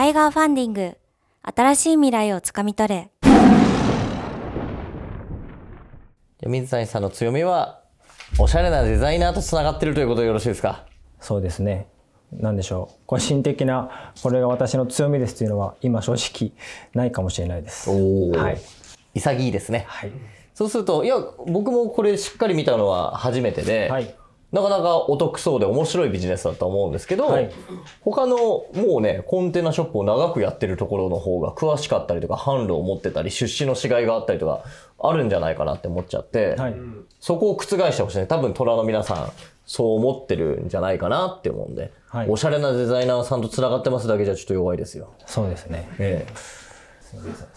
タイガーファンディング、新しい未来をつかみ取れ。水谷さんの強みは、おしゃれなデザイナーとつながっているということでよろしいですかそうですね。なんでしょう。個人的な、これが私の強みですというのは、今正直、ないかもしれないです。はい。潔いですね。はい。そうすると、いや、僕もこれしっかり見たのは初めてで、はい、なかなかお得そうで面白いビジネスだと思うんですけど、はい、他のもうね、コンテナショップを長くやってるところの方が詳しかったりとか、販路を持ってたり、出資のしがいがあったりとか、あるんじゃないかなって思っちゃって、はい、そこを覆してほしいね。多分虎の皆さん、そう思ってるんじゃないかなって思うんで、はい、おしゃれなデザイナーさんと繋がってますだけじゃちょっと弱いですよ。そうですね。ええ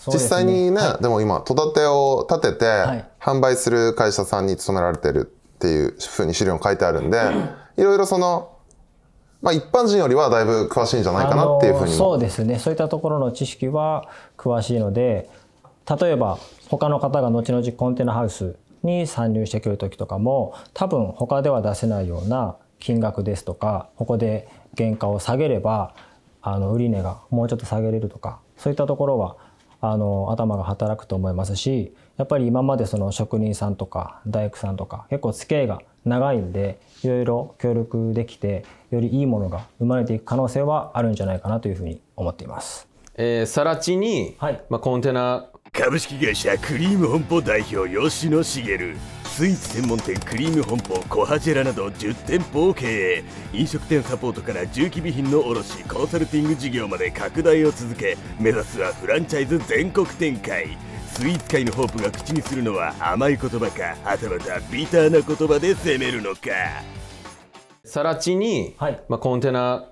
実際にね、はい、でも今戸建てを建てて販売する会社さんに勤められてるっていうふうに資料に書いてあるんで、いろいろその、まあ、一般人よりはだいぶ詳しいんじゃないかなっていうふうにそうですねそういったところの知識は詳しいので例えば他の方が後々コンテナハウスに参入してくる時とかも多分他では出せないような金額ですとかここで原価を下げればあの売り値がもうちょっと下げれるとかそういったところはあの頭が働くと思いますしやっぱり今までその職人さんとか大工さんとか結構付き合いが長いんでいろいろ協力できてよりいいものが生まれていく可能性はあるんじゃないかなというふうに思っています。えー、更地に、はい、まあ、コンテナ株式会社クリーム本舗代表吉野茂スイーツ専門店クリーム本舗コハジェラなど10店舗を経営飲食店サポートから重機備品の卸コンサルティング事業まで拡大を続け目指すはフランチャイズ全国展開スイーツ界のホープが口にするのは甘い言葉かはたまたビターな言葉で攻めるのか更地に、はい、まあ、コンテナ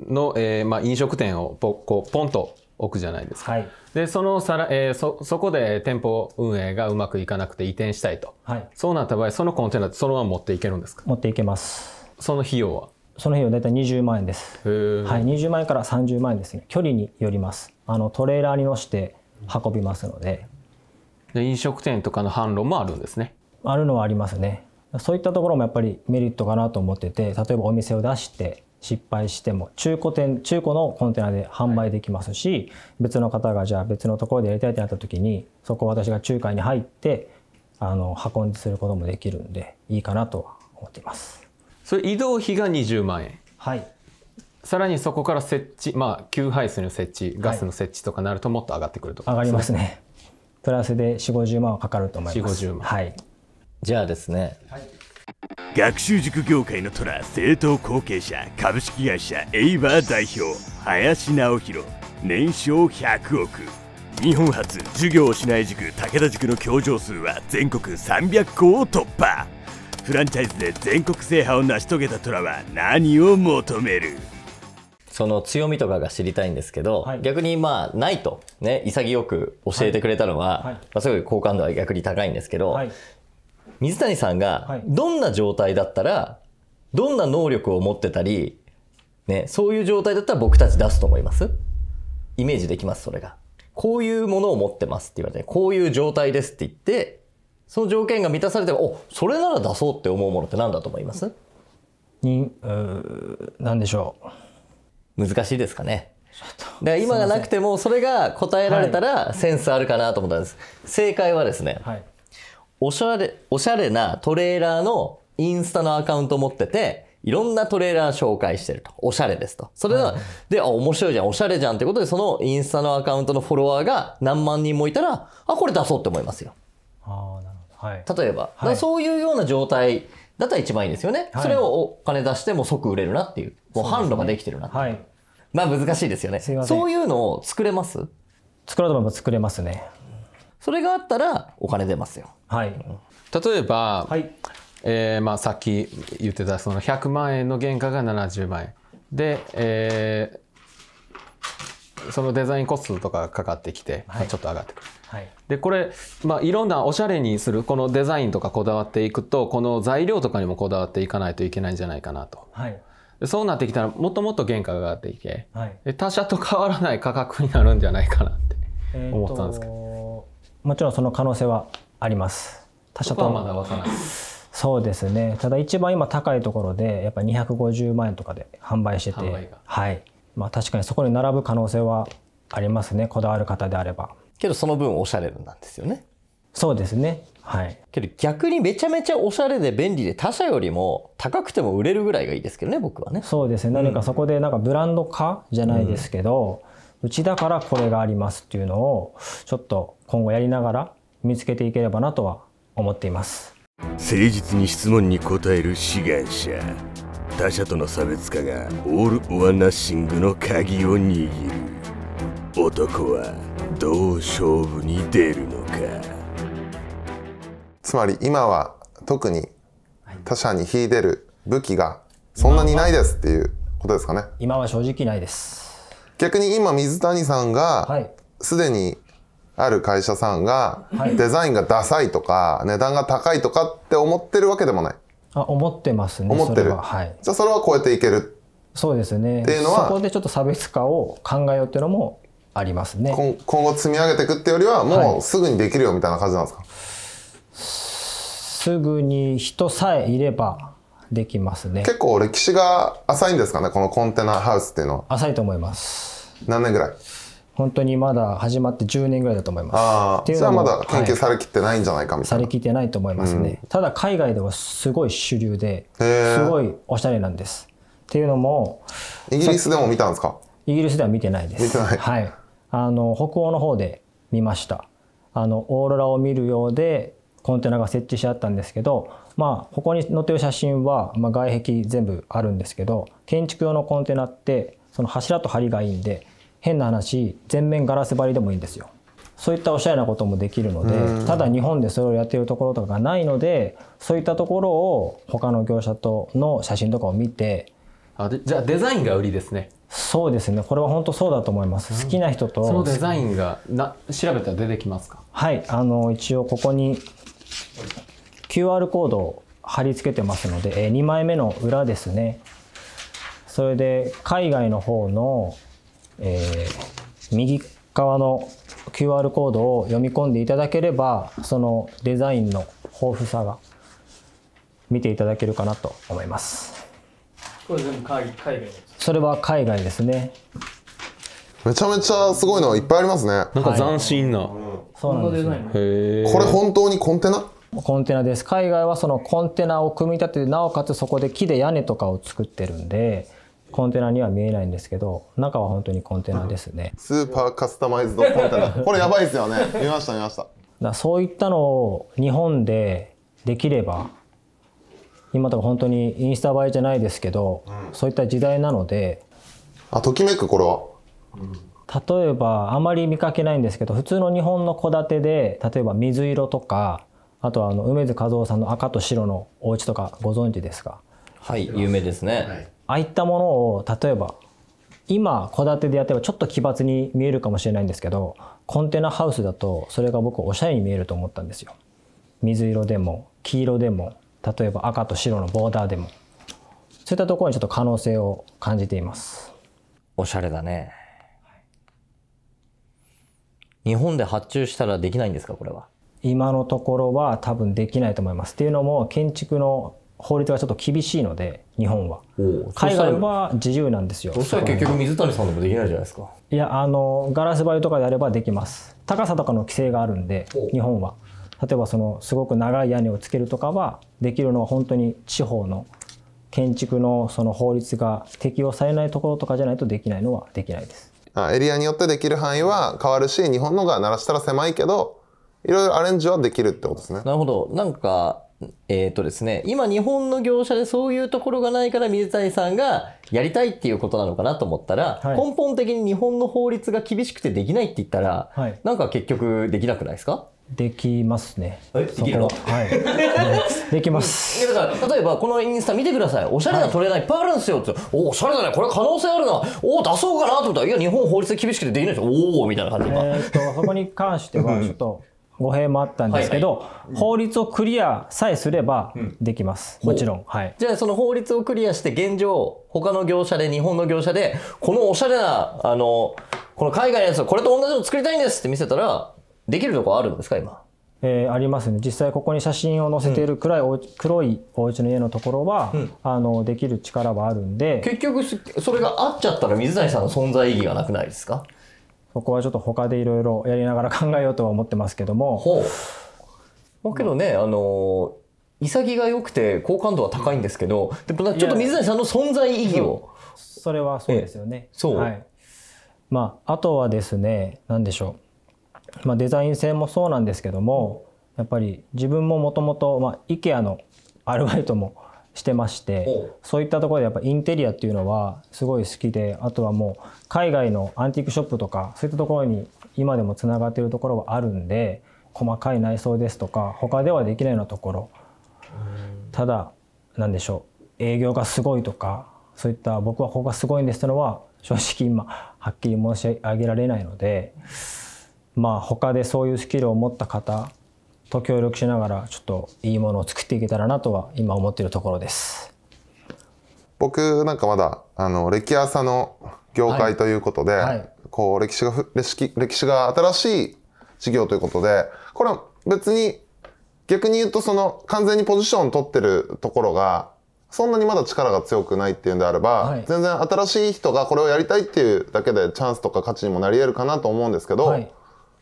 の、えーまあ、飲食店をポこうポンと置くじゃないですか、はい、でそのさら、えー、そそこで店舗運営がうまくいかなくて移転したいと、はい、そうなった場合そのコンテナってそのまま持っていけるんですか持っていけますその費用はその費用大体20万円です、はい、20万円から30万円ですね距離によりますあのトレーラーに乗して運びますのでで飲食店とかの販路もあるんですねあるのはありますねそういったところもやっぱりメリットかなと思ってて例えばお店を出して失敗しても中古店中古のコンテナで販売できますし、はい、別の方がじゃあ別のところでやりたいってなった時にそこを私が仲介に入ってあの運んですることもできるんでいいかなと思っていますそれ移動費が20万円はいさらにそこから設置、まあ、給排水の設置、ガスの設置とかなると、もっと上がってくると、ねはい、上がりますね。プラスで4、50万はかかると思います。4, 50万。はい。じゃあですね。はい、学習塾業界の虎、政党後継者、株式会社エイバー代表、林直弘、年商100億。日本初、授業をしない塾、武田塾の教場数は全国300校を突破。フランチャイズで全国制覇を成し遂げた虎は何を求めるその強みとかが知りたいんですけど、はい、逆にまあないとね潔く教えてくれたのは、はいはい、まあ、すごい好感度は逆に高いんですけど、水谷さんがどんな状態だったらどんな能力を持ってたり、ね、そういう状態だったら僕たち出すと思いますイメージできますそれが。こういうものを持ってますって言われて、こういう状態ですって言って、その条件が満たされておそれなら出そうって思うものって何だと思いますうでしょう難しいですかね。で今がなくてもそれが答えられたらセンスあるかなと思ったんです。正解はですね、はい、おしゃれおしゃれなトレーラーのインスタのアカウント持ってていろんなトレーラー紹介してると。おしゃれですと。それは、はい、で、あ、面白いじゃん、おしゃれじゃんってことで、そのインスタのアカウントのフォロワーが何万人もいたら、あ、これ出そうって思いますよ。あなるほどはい、例えば、はい、そういうような状態だったら一番いいですよね。それをお金出しても即売れるなっていう、もう販路ができてるなっていう。まあ難しいですよねそういうのを作れます作ろうと思えば作れますねそれがあったらお金出ますよはい例えば、はい、えー、まあ、さっき言ってたその100万円の原価が70万円で、えー、そのデザインコストとかがかかってきて、はい、ちょっと上がってくる、はい、でこれ、まあ、いろんなおしゃれにするこのデザインとかこだわっていくとこの材料とかにもこだわっていかないといけないんじゃないかなと。はいそうなってきたらもっともっと原価が上がっていけ、はい、他社と変わらない価格になるんじゃないかなって思ったんですけど、もちろんその可能性はあります他社とはまだ分からないそうですねただ一番今高いところでやっぱり250万円とかで販売しててはいまあ確かにそこに並ぶ可能性はありますねこだわる方であればけどその分おしゃれなんですよねそうですね。はい。けど逆にめちゃめちゃおしゃれで便利で他社よりも高くても売れるぐらいがいいですけどね、僕はね。そうですね。何かそこでなんかブランド化じゃないですけど、うん、うちだからこれがありますっていうのをちょっと今後やりながら見つけていければなとは思っています。誠実に質問に答える志願者。他者との差別化がオール・オア・ナッシングの鍵を握る。男はどう勝負に出るのか。つまり今は特に他者に秀でる武器がそんなにないですっていうことですかね。今は正直ないです。逆に今水谷さんがすでにある会社さんがデザインがダサいとか値段が高いとかって思ってるわけでもない。あ思ってますね。思ってる。はい、じゃあそれは超えていける。そうですね。っていうのはそこでちょっと差別化を考えようっていうのもありますね。今後積み上げていくってよりはもうすぐにできるよみたいな感じなんですか。はいすぐに人さえいればできますね結構歴史が浅いんですかねこのコンテナハウスっていうのは浅いと思います何年ぐらい本当にまだ始まって10年ぐらいだと思いますああそれはまだ研究されきってないんじゃないかみたいな、はい、されきってないと思いますね、うん、ただ海外ではすごい主流ですごいおしゃれなんですっていうのもイギリスでも見たんですかイギリスでは見てないです見てない、はい、あの北欧の方で見ましたあのオーロラを見るようでコンテナが設置してあったんですけど、まあ、ここに載ってる写真は、まあ、外壁全部あるんですけど建築用のコンテナってその柱と梁がいいんで変な話全面ガラス張りでもいいんですよ。そういったおしゃれなこともできるのでただ日本でそれをやっているところとかがないのでそういったところを他の業者との写真とかを見てあじゃあデザインが売りですねそうですねこれは本当そうだと思います、好きな人とそのデザインがな調べたら出てきますかはいあの一応ここに QR コードを貼り付けてますので、え2枚目の裏ですねそれで海外の方の、えー、右側の QR コードを読み込んでいただければそのデザインの豊富さが見ていただけるかなと思いますこれ全部海外それは海外ですねめちゃめちゃすごいのいっぱいありますねなんか斬新な、はい、そうなんです、ね、これ本当にコンテナコンテナです。海外はそのコンテナを組み立てて、なおかつそこで木で屋根とかを作ってるんで、コンテナには見えないんですけど、中は本当にコンテナですね。スーパーカスタマイズドコンテナ。これやばいですよね。見ました見ました。だそういったのを日本でできれば、今とか本当にインスタ映えじゃないですけど、うん、そういった時代なので。あ、ときめくこれは。うん例えばあまり見かけないんですけど普通の日本の戸建てで例えば水色とかあとはあの梅津和夫さんの赤と白のお家とかご存知ですかはい有名ですね、はい、ああいったものを例えば今戸建てでやってばちょっと奇抜に見えるかもしれないんですけどコンテナハウスだとそれが僕おしゃれに見えると思ったんですよ水色でも黄色でも例えば赤と白のボーダーでもそういったところにちょっと可能性を感じていますおしゃれだね日本で発注したらできないんですかこれは今のところは多分できないと思います。っていうのも建築の法律がちょっと厳しいので日本は海外は自由なんですよそしたら結局水谷さんでもできないじゃないですかいやあのガラス張りとかであればできます高さとかの規制があるんで日本は例えばそのすごく長い屋根をつけるとかはできるのは本当に地方の建築のその法律が適用されないところとかじゃないとできないのはできないですあエリアによってできる範囲は変わるし日本のが鳴らしたら狭いけどいろいろアレンジはできるってことですね。なるほど。なんか、えっ、ー、とですね、今日本の業者でそういうところがないから水谷さんがやりたいっていうことなのかなと思ったら、はい、根本的に日本の法律が厳しくてできないって言ったら、はい、なんか結局できなくないですかできますね。できるのはい できます。例えばこのインスタ見てください。おしゃれなトレーナーいっぱいあるんですよって。はい、おおしゃれだね。これ可能性あるな。おお出そうかなと思ったら、いや日本法律厳しくてできないですよ。おおみたいな感じで。えっとそこに関してはちょっと語弊もあったんですけど、はいはい、法律をクリアさえすればできます、うん、もちろん、はい、じゃあその法律をクリアして現状他の業者で日本の業者でこのおしゃれなあのこの海外のやつをこれと同じの作りたいんですって見せたらできるとこあるんですか今えー、ありますね実際ここに写真を載せているらい、うん、黒いお家の家のところは、うん、あのできる力はあるんで結局それがあっちゃったら水谷さんの存在意義がなくないですかそこはちょっと他でいろいろやりながら考えようとは思ってますけども。ほう。けどね、あ、のの潔が良くて好感度は高いんですけど、でもちょっと水谷さんの存在意義を。それはそうですよね。そう。はい。まああとはですね、何でしょう。まあデザイン性もそうなんですけども、やっぱり自分ももともとまあ IKEA のアルバイトも。してましてそういったところでやっぱインテリアっていうのはすごい好きであとはもう海外のアンティークショップとかそういったところに今でもつながってるところはあるんで細かい内装ですとか他ではできないようなところただ何でしょう営業がすごいとかそういった僕はここがすごいんですってのは正直今はっきり申し上げられないのでまあ他でそういうスキルを持った方と協力しながらちょっといいものを作っていけたらなとは今思っているところです僕なんかまだあの歴朝の業界ということで、はいはい、こう歴史が歴史が新しい事業ということでこれは別に逆に言うとその完全にポジション取ってるところがそんなにまだ力が強くないっていうんであれば、はい、全然新しい人がこれをやりたいっていうだけでチャンスとか価値にもなり得るかなと思うんですけど、はい、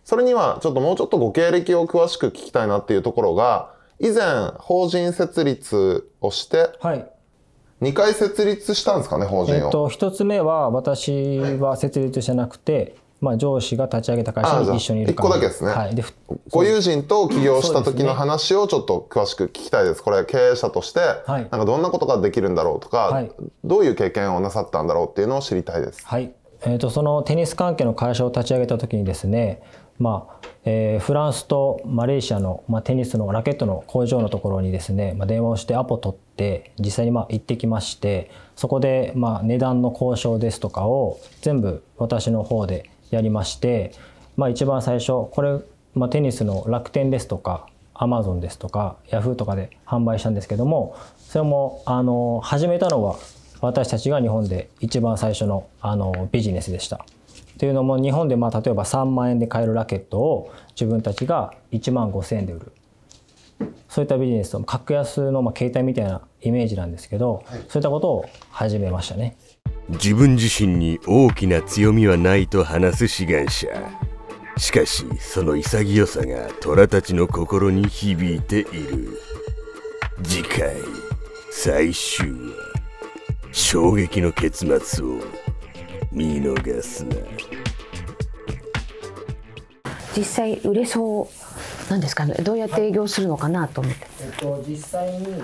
それにはちょっともうちょっとご経歴を詳しく聞きたいなっていうところが、以前法人設立をして、はい、2回設立したんですかね、法人を。えっ、と、1つ目は私は設立してなくて、はいまあ、上司が立ち上げた会社に一緒にいる1個だけですね、はい、でご友人と起業した時の話をちょっと詳しく聞きたいです、これ経営者として、はい、なんかどんなことができるんだろうとか、はい、どういう経験をなさったんだろうっていうのを知りたいです。はいえーと、とそのテニス関係の会社を立ち上げた時にですねまあえー、フランスとマレーシアの、まあ、テニスのラケットの工場のところにですね、まあ、電話をしてアポ取って実際にまあ行ってきましてそこでまあ値段の交渉ですとかを全部私の方でやりまして、まあ、一番最初これ、まあ、テニスの楽天ですとかアマゾンですとかヤフーとかで販売したんですけどもそれもあの始めたのは私たちが日本で一番最初のあのビジネスでした。っていうのも日本でまあ例えば3万円で買えるラケットを自分たちが1万5,000円で売るそういったビジネスと格安のまあ携帯みたいなイメージなんですけど、はい、そういったことを始めましたね自分自身に大きな強みはないと話す志願者しかしその潔さが虎たちの心に響いている次回最終話衝撃の結末を見逃すな実際売れそうなんですかねどうやって営業するのかなと思って。えっと、実際に